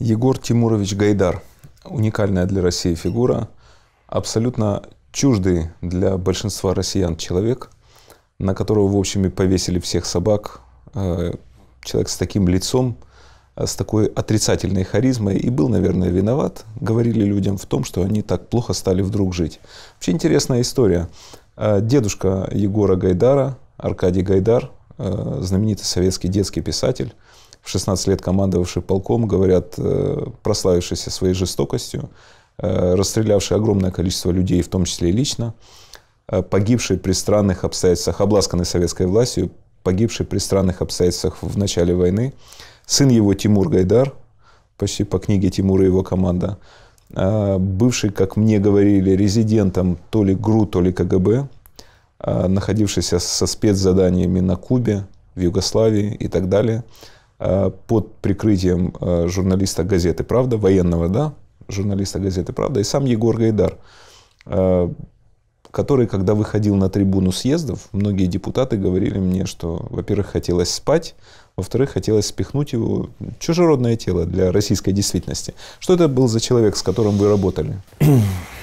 Егор Тимурович Гайдар. Уникальная для России фигура, абсолютно чуждый для большинства россиян человек, на которого, в общем, и повесили всех собак. Э, человек с таким лицом, э, с такой отрицательной харизмой и был, наверное, виноват, говорили людям в том, что они так плохо стали вдруг жить. Вообще интересная история. Э, дедушка Егора Гайдара, Аркадий Гайдар, знаменитый советский детский писатель, в 16 лет командовавший полком, говорят, э, прославившийся своей жестокостью, э, расстрелявший огромное количество людей, в том числе и лично, э, погибший при странных обстоятельствах, обласканный советской властью, погибший при странных обстоятельствах в начале войны. Сын его Тимур Гайдар, почти по книге Тимура и его команда, бывший, как мне говорили, резидентом то ли ГРУ, то ли КГБ, находившийся со спецзаданиями на Кубе, в Югославии и так далее – Э, под прикрытием э, журналиста газеты «Правда», военного, да, журналиста газеты «Правда», и сам Егор Гайдар, э, который, когда выходил на трибуну съездов, многие депутаты говорили мне, что, во-первых, хотелось спать, во-вторых, хотелось спихнуть его чужеродное тело для российской действительности. Что это был за человек, с которым вы работали?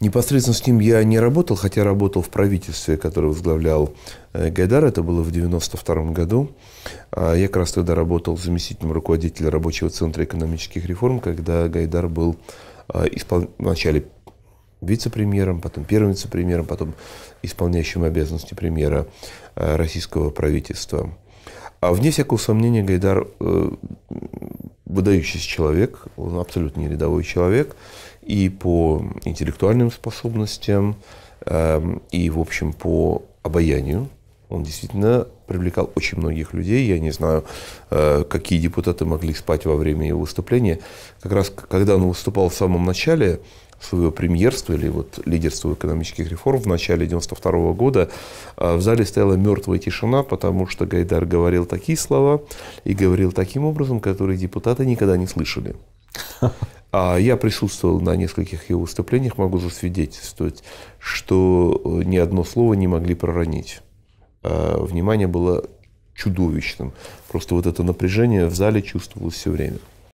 Непосредственно с ним я не работал, хотя работал в правительстве, которое возглавлял э, Гайдар. Это было в 1992 году. А я как раз тогда работал заместителем руководителя рабочего центра экономических реформ, когда Гайдар был а, испол... вначале вице-премьером, потом первым вице-премьером, потом исполняющим обязанности премьера э, российского правительства. А вне всякого сомнения Гайдар э, выдающийся человек, он абсолютно не рядовой человек и по интеллектуальным способностям, эм, и, в общем, по обаянию. Он действительно привлекал очень многих людей. Я не знаю, э, какие депутаты могли спать во время его выступления. Как раз когда он выступал в самом начале своего премьерства или вот лидерства экономических реформ в начале 92 года, э, в зале стояла мертвая тишина, потому что Гайдар говорил такие слова и говорил таким образом, которые депутаты никогда не слышали. А Я присутствовал на нескольких его выступлениях, могу засвидетельствовать, что э, ни одно слово не могли проронить. А, внимание было чудовищным. Просто вот это напряжение в зале чувствовалось все время.